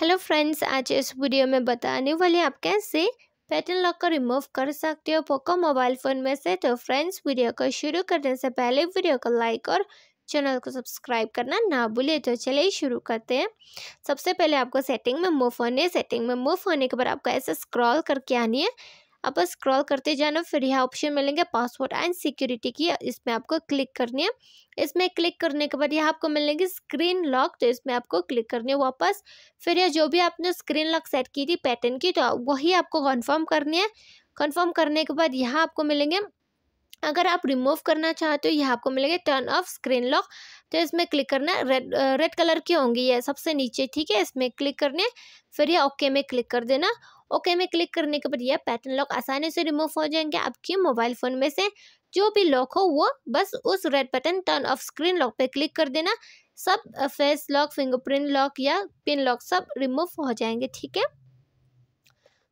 hello friends आज इस video में बताने वाले आप कैसे पैटर्न लॉक को रिमूव कर सकते हो पोको मोबाइल फ़ोन में से तो फ्रेंड्स वीडियो को शुरू करने से पहले वीडियो को लाइक और चैनल को सब्सक्राइब करना ना भूले तो चलिए शुरू करते हैं सबसे पहले आपको सेटिंग में मूव होने सेटिंग में मूव होने के बाद आपको ऐसे स्क्रॉल करके आनी है आप बस स्क्रॉल करते जाना फिर यहाँ ऑप्शन मिलेंगे पासवर्ड एंड सिक्योरिटी की इसमें आपको क्लिक करनी है इसमें क्लिक करने के बाद यहाँ आपको मिलेंगे स्क्रीन लॉक तो इसमें आपको क्लिक करनी है वापस फिर यह जो भी आपने स्क्रीन लॉक सेट की थी पैटर्न की तो वही आपको कन्फर्म करनी है कन्फर्म करने के बाद यहाँ आपको मिलेंगे अगर आप रिमूव करना चाहते हो यहाँ आपको मिलेगा टर्न ऑफ स्क्रीन लॉक तो इसमें क्लिक करना रेड रेड कलर की होंगी ये सबसे नीचे ठीक है इसमें क्लिक करने फिर ये ओके में क्लिक कर देना ओके में क्लिक करने के बाद यह पैटर्न लॉक आसानी से रिमूव हो जाएंगे आपके मोबाइल फ़ोन में से जो भी लॉक हो वो बस उस red pattern turn off screen lock पर क्लिक कर देना सब फेस लॉक फिंगरप्रिंट लॉक या पिन लॉक सब रिमूव हो जाएंगे ठीक है